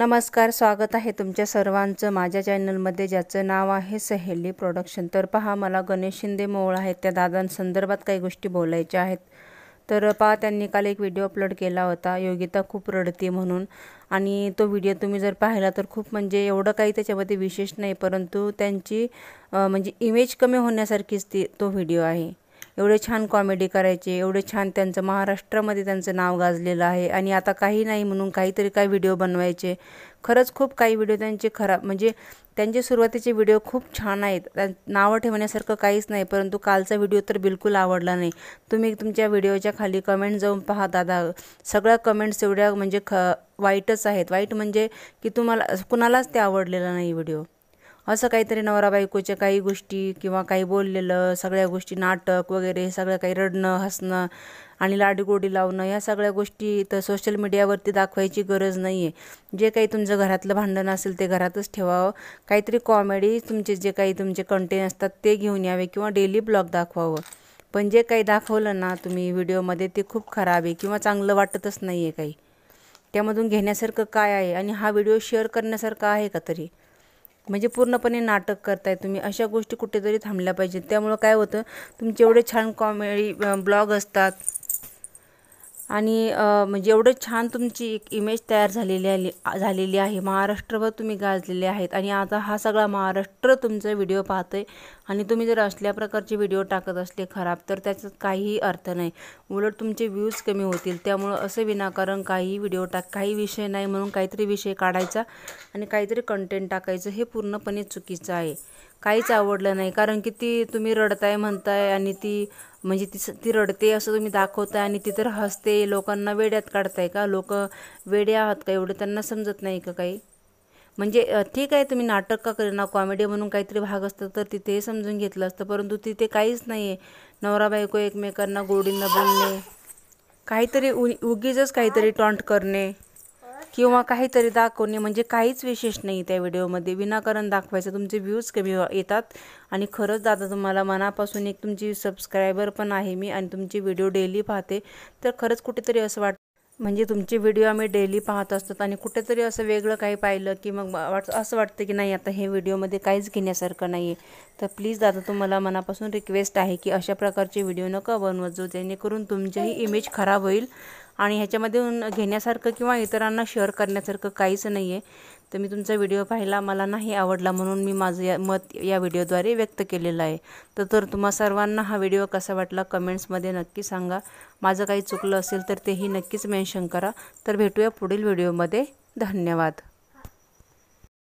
नमस्कार स्वागत आहे तुमच्या सर्वांचं माझ्या चॅनलमध्ये ज्याचं नाव आहे सहेली प्रोडक्शन तर पहा मला गणेश शिंदे मोळ आहेत त्या दादांसंदर्भात काही गोष्टी बोलायच्या आहेत तर पहा त्यांनी काल एक व्हिडिओ अपलोड केला होता योगिता खूप रडते म्हणून आणि तो व्हिडिओ तुम्ही जर पाहिला तर खूप म्हणजे एवढं काही त्याच्यामध्ये विशेष नाही परंतु त्यांची म्हणजे इमेज कमी होण्यासारखीच ती तो व्हिडिओ आहे एवढे छान कॉमेडी करायचे एवढे छान त्यांचं महाराष्ट्रामध्ये त्यांचं नाव गाजलेलं आहे आणि आता काही नाही म्हणून काहीतरी काही व्हिडिओ बनवायचे खरंच खूप काही व्हिडिओ त्यांचे खराब म्हणजे त्यांचे सुरुवातीचे व्हिडिओ खूप छान आहेत त्या नावं ठेवण्यासारखं काहीच नाही परंतु कालचा व्हिडिओ तर बिलकुल आवडला नाही तुम्ही तुमच्या व्हिडिओच्या खाली कमेंट जाऊन पहा दादा सगळ्या कमेंट्स एवढ्या म्हणजे ख वाईटच आहेत वाईट म्हणजे की तुम्हाला कुणालाच ते आवडलेला नाही व्हिडिओ असं काहीतरी नवरा बायकोच्या काही गोष्टी किंवा काही बोललेलं सगळ्या गोष्टी नाटक वगैरे सगळं काही रडणं हसणं आणि लाडीगोडी लावणं या सगळ्या गोष्टी तर सोशल मीडियावरती दाखवायची गरज नाही आहे जे काही तुमचं घरातलं भांडण असेल ते घरातच ठेवावं काहीतरी कॉमेडी तुमचे जे काही तुमचे कंटेंट असतात ते घेऊन यावे किंवा डेली ब्लॉग दाखवावं पण जे काही दाखवलं ना तुम्ही व्हिडिओमध्ये ते खूप खराब आहे किंवा चांगलं वाटतच नाही आहे काही त्यामधून घेण्यासारखं काय आहे आणि हा व्हिडिओ शेअर करण्यासारखा आहे का तरी म्हणजे पूर्णपणे नाटक करताय तुम्ही अशा गोष्टी कुठेतरी थांबल्या पाहिजेत त्यामुळं काय होतं तुमचे एवढे छान कॉमेडी ब्लॉग असतात आणि म्हणजे एवढं छान तुमची एक इमेज तयार झालेली आली झालेली आहे महाराष्ट्रभर तुम्ही गाजलेले आहेत आणि आता हा सगळा महाराष्ट्र तुमचा व्हिडिओ पाहतो आहे आणि तुम्ही जर असल्या प्रकारचे व्हिडिओ टाकत असले खराब तर त्याचा काहीही अर्थ नाही उलट तुमचे व्ह्यूज कमी होतील त्यामुळं असं विनाकारण काही व्हिडिओ टाक काही विषय नाही म्हणून काहीतरी विषय काढायचा आणि काहीतरी कंटेंट टाकायचं हे पूर्णपणे चुकीचं आहे काहीच आवडलं नाही कारण की ती तुम्ही रडताय म्हणताय आणि ती म्हणजे ती ती रडते असं तुम्ही दाखवताय आणि ती तर हसते लोकांना वेड्यात काढताय का लोक वेडे आहात का एवढं त्यांना समजत नाही का काही म्हणजे ठीक आहे तुम्ही नाटक का ना कॉमेडी म्हणून काहीतरी भाग असतं तर तिथे समजून घेतलं असतं परंतु तिथे काहीच नाही आहे नवरा बायको एकमेकांना गोडींना बोलणे काहीतरी उ उगीचच काहीतरी टॉन्ट करणे किंवा काहीतरी दाखवणे म्हणजे काहीच विशेष नाही त्या व्हिडिओमध्ये विनाकारण दाखवायचं तुमचे व्ह्यूज कमी येतात आणि खरंच दादा तुम्हाला मनापासून एक तुमची सबस्क्रायबर पण आहे मी आणि तुमची व्हिडिओ डेली पाहते तर खरंच कुठेतरी असं वाटतं म्हणजे तुमचे व्हिडिओ आम्ही डेली पाहत असतो आणि कुठेतरी असं वेगळं काही पाहिलं की मग वाट असं वाटतं की नाही आता हे व्हिडिओमध्ये काहीच घेण्यासारखं नाही आहे तर प्लीज दादा तुम्हाला मनापासून रिक्वेस्ट आहे की अशा प्रकारचे व्हिडिओ नका बनवत जो जेणेकरून तुमचीही इमेज खराब होईल आणि ह्याच्यामधून घेण्यासारखं किंवा इतरांना शेअर करण्यासारखं काहीच नाही आहे तर मी तुमचा व्हिडिओ पाहिला मला नाही आवडला म्हणून मी माझं या मत या व्हिडिओद्वारे व्यक्त केलेलं आहे तर तर तुम्हा सर्वांना हा व्हिडिओ कसा वाटला कमेंट्समध्ये नक्की सांगा माझं काही चुकलं असेल तर तेही नक्कीच मेन्शन करा तर भेटूया पुढील व्हिडिओमध्ये धन्यवाद